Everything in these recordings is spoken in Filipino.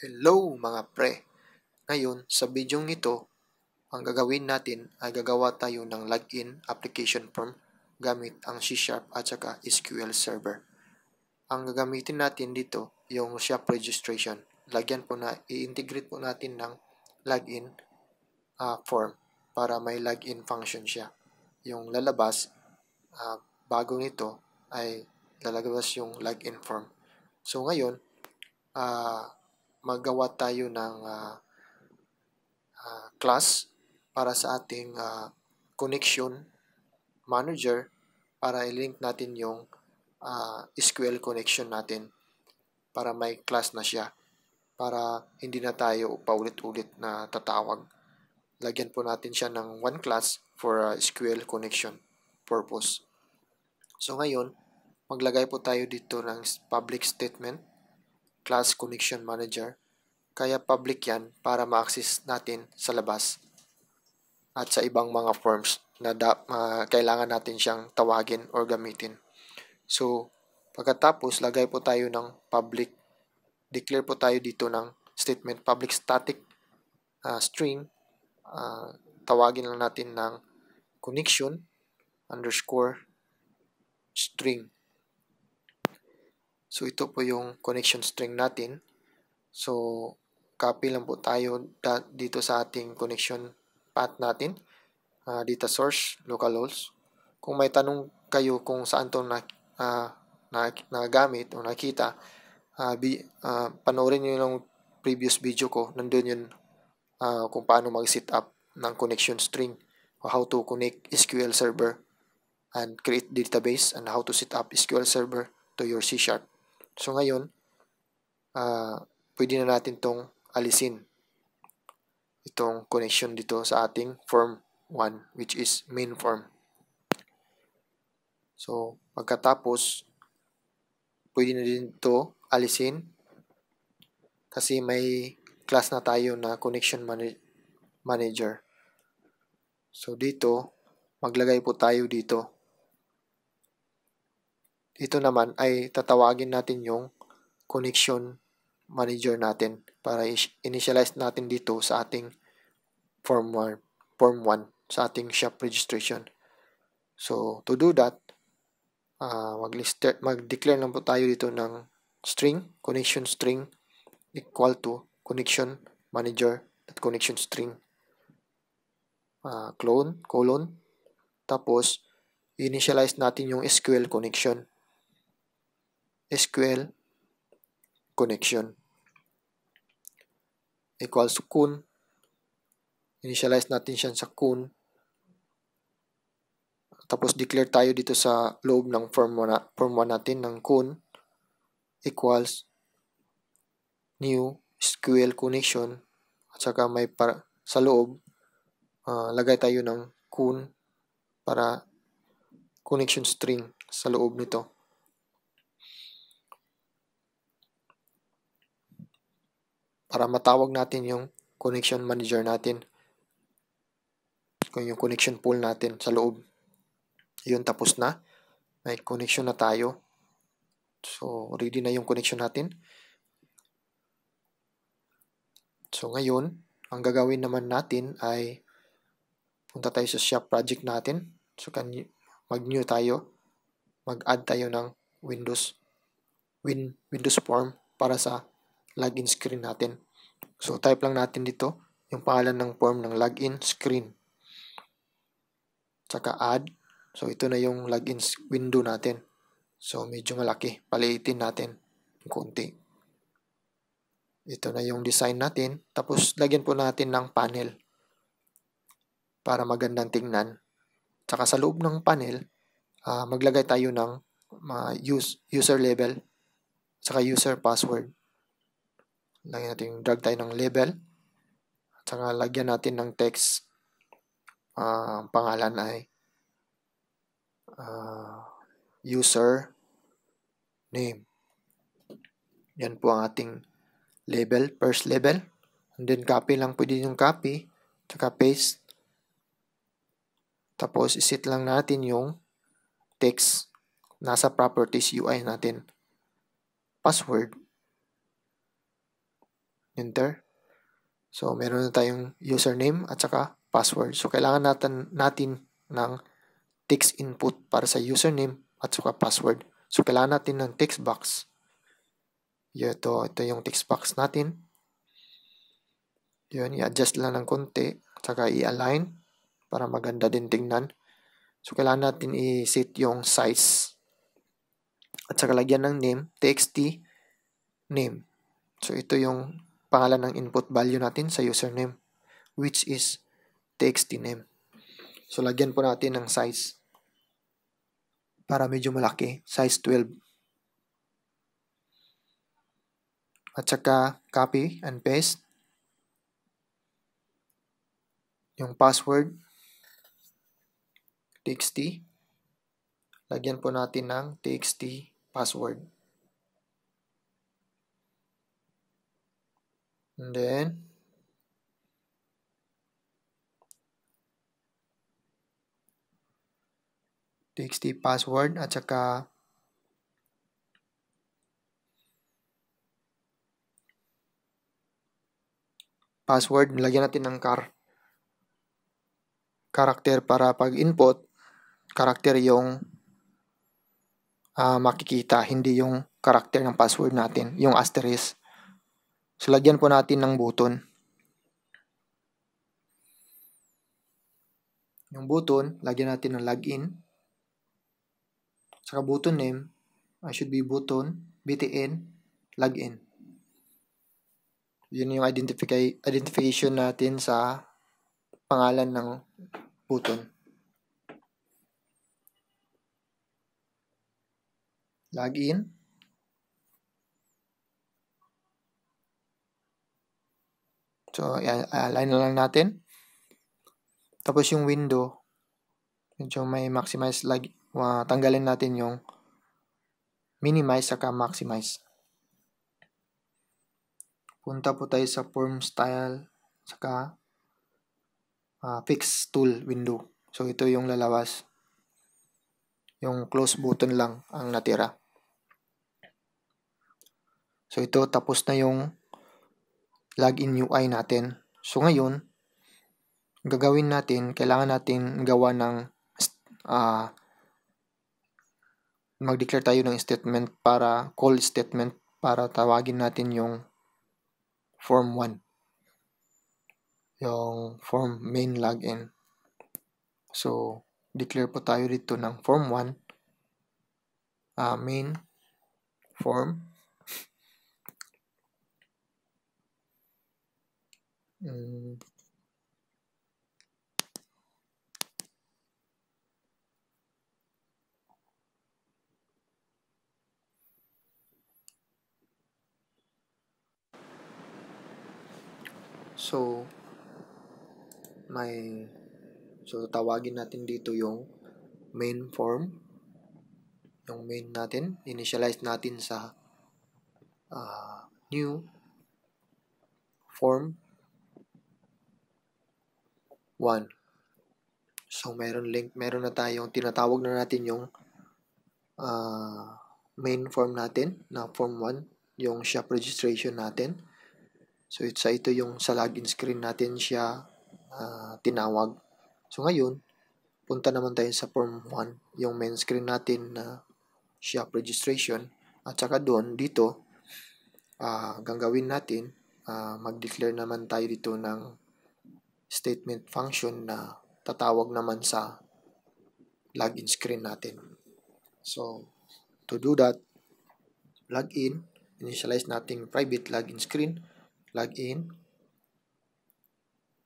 Hello mga pre! Ngayon, sa video ito, ang gagawin natin ay gagawa tayo ng login application form gamit ang C-Sharp at saka SQL Server. Ang gagamitin natin dito, yung SHAP registration. Lagyan po na, i-integrate po natin ng login uh, form para may login function siya. Yung lalabas, uh, bago nito ay lalabas yung login form. So ngayon, ah, uh, magawa tayo ng uh, uh, class para sa ating uh, connection manager para i-link natin yung uh, SQL connection natin para may class na siya para hindi na tayo paulit-ulit na tatawag. Lagyan po natin siya ng one class for uh, SQL connection purpose. So ngayon, maglagay po tayo dito ng public statement Class Connection Manager, kaya public yan para ma-access natin sa labas at sa ibang mga forms na da, uh, kailangan natin siyang tawagin or gamitin. So, pagkatapos, lagay po tayo ng public, declare po tayo dito ng statement public static uh, string, uh, tawagin lang natin ng connection underscore string. So, ito po yung connection string natin. So, copy lang po tayo dito sa ating connection path natin. Uh, ah, data source, local localhost. Kung may tanong kayo kung saan ito na, uh, na, nagamit o nakita, uh, bi, uh, panoorin nyo yung previous video ko. Nandun yun uh, kung paano mag-set up ng connection string or how to connect SQL server and create database and how to set up SQL server to your C-sharp. So ngayon, uh, pwede na natin tong alisin. Itong connection dito sa ating form 1 which is main form. So pagkatapos, pwede na din ito alisin kasi may class na tayo na connection manage manager. So dito, maglagay po tayo dito ito naman ay tatawagin natin yung connection manager natin para initialize natin dito sa ating form 1, form 1 sa ating shop registration. So, to do that, uh, mag-declare mag lang po tayo dito ng string, connection string equal to connection manager connection string uh, clone, colon. Tapos, initialize natin yung SQL connection. SQL connection equals to kun. Initialize natin siya sa kun. Tapos declare tayo dito sa loob ng form 1, form 1 natin ng kun equals new SQL connection at saka may para, sa loob uh, lagay tayo ng kun para connection string sa loob nito. para matawag natin yung connection manager natin. Kung yung connection pool natin sa loob. Yun, tapos na. May connection na tayo. So, ready na yung connection natin. So, ngayon, ang gagawin naman natin ay punta tayo sa shop project natin. So, can mag-new tayo. Mag-add tayo ng Windows Win, Windows form para sa login screen natin. So, type lang natin dito yung pangalan ng form ng login screen. Tsaka add. So, ito na yung login window natin. So, medyo malaki. Paliitin natin. ng konti. Ito na yung design natin. Tapos, lagyan po natin ng panel. Para magandang tingnan. Tsaka sa loob ng panel, uh, maglagay tayo ng uh, use, user label Tsaka user password. Lagyan natin yung drag tayo ng label. At saka lagyan natin ng text. Uh, ang pangalan ay uh, user name. Yan po ang ating label, first label. And then copy lang pwede yung copy. saka paste. Tapos isit lang natin yung text nasa properties UI natin. Password. Enter. So, meron na tayong username at saka password. So, kailangan natin, natin ng text input para sa username at saka password. So, kailangan natin ng text box. Ito, ito yung text box natin. Yun, i-adjust lang ng konti. At saka i-align para maganda din tingnan. So, kailangan natin i-set yung size. At saka lagyan ng name, txt, name. So, ito yung pangalan ng input value natin sa username, which is txt name. So, lagyan po natin ng size para medyo malaki, size 12. At saka, copy and paste yung password txt lagyan po natin ng txt password and then txt password at saka password, nilagyan natin ng car character para pag input character yung uh, makikita, hindi yung character ng password natin, yung asterisk. So, lagyan po natin ng button. Yung button, lagyan natin ng login. Saka button name, I should be button, btn, login. Yun yung identify, identification natin sa pangalan ng button. Login. So, ayan, align lang natin. Tapos yung window, medyo may maximize, like, uh, tanggalin natin yung minimize saka maximize. Punta po tayo sa form style saka uh, fix tool window. So, ito yung lalawas. Yung close button lang ang natira. So, ito tapos na yung login UI natin. So ngayon, gagawin natin, kailangan natin gawa ng uh, mag-declare tayo ng statement para call statement para tawagin natin yung form 1 yung form main login. So, declare po tayo dito ng form 1 uh, ah, main form Mm. So, may, so tawagin natin dito yung main form. Yung main natin, initialize natin sa uh, new form 1. So, meron link, meron na tayong tinatawag na natin yung uh, main form natin na form 1, yung shop registration natin. So, it's, ah, ito yung sa login screen natin siya uh, tinawag. So, ngayon, punta naman tayo sa form 1, yung main screen natin na uh, shop registration. At saka doon, dito, uh, gagawin natin, uh, mag-declare naman tayo dito ng statement function na tatawag naman sa login screen natin. So, to do that, login, initialize natin private login screen, login,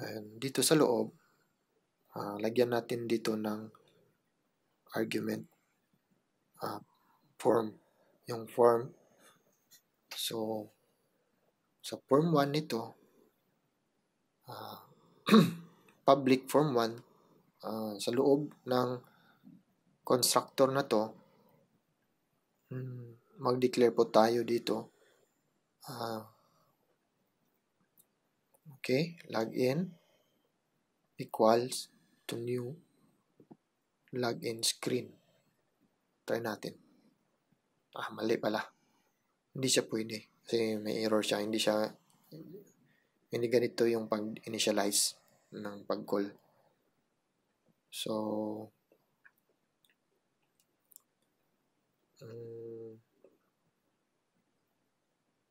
and dito sa loob, uh, lagyan natin dito ng argument uh, form, yung form. So, sa form 1 nito, uh, public form 1 uh, ah, sa loob ng constructor na to hmm, mag-declare po tayo dito uh, okay login equals to new login screen try natin ah mali pala hindi siya pwede kasi may error siya hindi siya hindi ganito yung pag-initialize ng pag-call. So, um,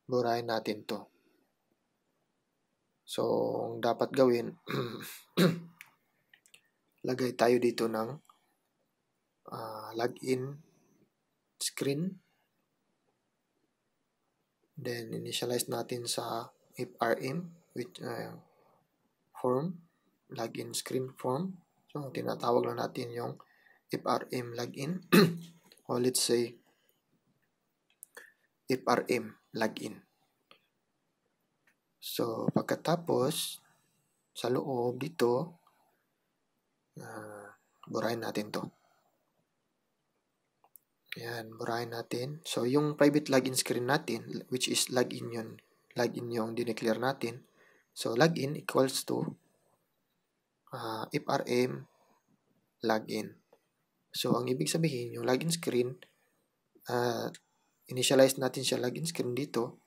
burahin natin to. So, ang dapat gawin, lagay tayo dito ng uh, login screen. Then, initialize natin sa if rm with uh, form, login screen form. So, tinatawag lang natin yung FRM login. o oh, let's say, FRM login. So, pagkatapos, sa loob dito, uh, burahin natin to. Ayan, burahin natin. So, yung private login screen natin, which is login yun, login yung dineclare natin, So, login equals to uh, ah, frm login. So, ang ibig sabihin, yung login screen, uh, initialize natin siya login screen dito,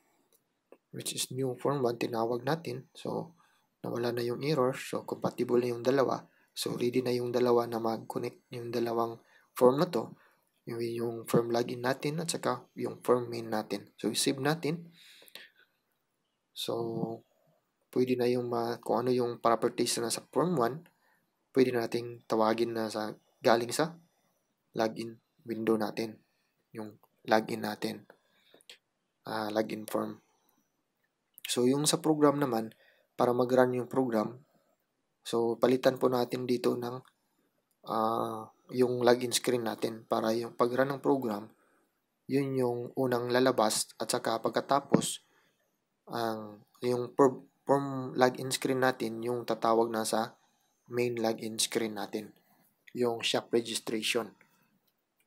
which is new form 1, tinawag natin. So, nawala na yung error. So, compatible na yung dalawa. So, ready na yung dalawa na mag-connect yung dalawang form na to. Yung, yung form login natin at saka yung form main natin. So, save natin. So, pwede na yung ma, kung ano yung properties na sa form 1, pwede nating tawagin na sa galing sa login window natin. Yung login natin. Uh, login form. So, yung sa program naman, para mag-run yung program, so, palitan po natin dito ng uh, yung login screen natin para yung pag-run ng program, yun yung unang lalabas at saka pagkatapos ang um, yung per, from login screen natin, yung tatawag na sa main login screen natin, yung shop registration.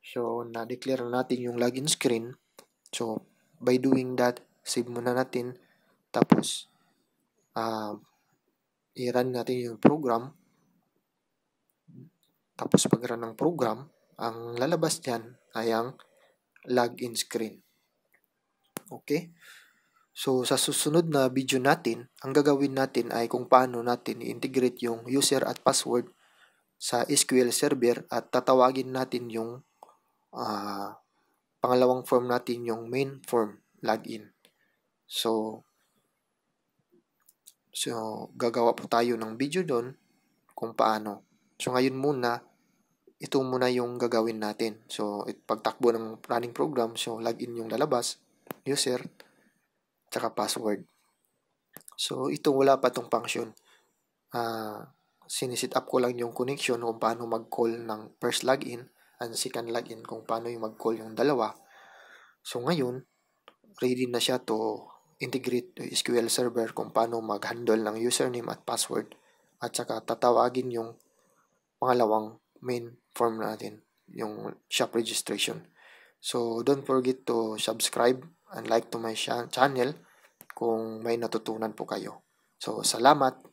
So, na-declare na natin yung login screen. So, by doing that, save muna natin. Tapos, uh, i-run natin yung program. Tapos, pag-run ng program, ang lalabas dyan ay ang login screen. Okay? So, sa susunod na video natin, ang gagawin natin ay kung paano natin i-integrate yung user at password sa SQL server at tatawagin natin yung uh, pangalawang form natin, yung main form, login. So, so gagawa po tayo ng video doon kung paano. So, ngayon muna, ito muna yung gagawin natin. So, it, pagtakbo ng running program, so login yung lalabas, user, tsaka password. So, ito wala pa itong function. Uh, ah, sinisit up ko lang yung connection kung paano mag-call ng first login and second login kung paano yung mag-call yung dalawa. So, ngayon, ready na siya to integrate to SQL Server kung paano mag-handle ng username at password at saka tatawagin yung pangalawang main form natin, yung shop registration. So, don't forget to subscribe and like to my channel kung may natutunan po kayo. So, salamat!